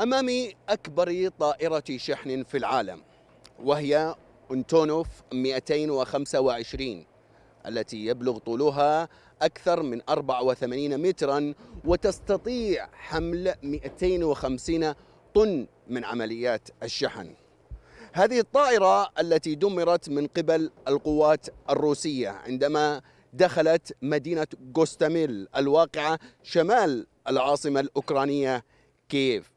أمامي أكبر طائرة شحن في العالم وهي أنتونوف 225 التي يبلغ طولها أكثر من 84 مترا وتستطيع حمل 250 طن من عمليات الشحن هذه الطائرة التي دمرت من قبل القوات الروسية عندما دخلت مدينة غوستاميل الواقعة شمال العاصمة الأوكرانية كييف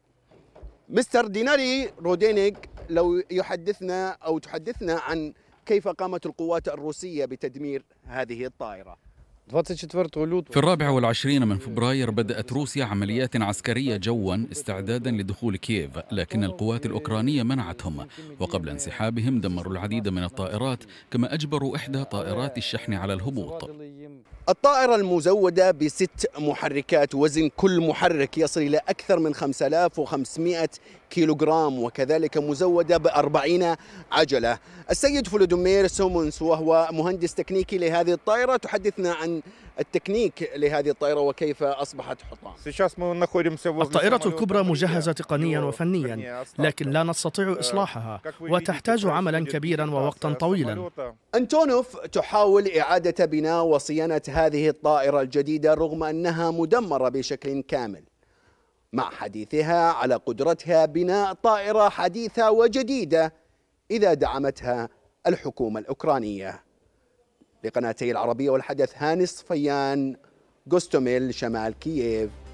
مستر ديناري رودينيك لو يحدثنا أو تحدثنا عن كيف قامت القوات الروسية بتدمير هذه الطائرة في الرابع والعشرين من فبراير بدأت روسيا عمليات عسكرية جوا استعدادا لدخول كييف لكن القوات الأوكرانية منعتهم وقبل انسحابهم دمروا العديد من الطائرات كما أجبروا إحدى طائرات الشحن على الهبوط الطائرة المزودة بست محركات وزن كل محرك يصل إلى أكثر من 5500 كيلوغرام وكذلك مزودة بأربعين عجلة السيد فلودومير سومونس وهو مهندس تكنيكي لهذه الطائرة تحدثنا عن التكنيك لهذه الطائرة وكيف أصبحت حطام الطائرة الكبرى مجهزة تقنيا وفنيا لكن لا نستطيع э, إصلاحها وتحتاج عملا كبيرا ووقتا طويلا أنتونوف تحاول إعادة بناء وصيانة هذه الطائرة الجديدة رغم أنها مدمرة بشكل كامل مع حديثها على قدرتها بناء طائرة حديثة وجديدة إذا دعمتها الحكومة الأوكرانية لقناتي العربية والحدث هاني صفيان جوستوميل شمال كييف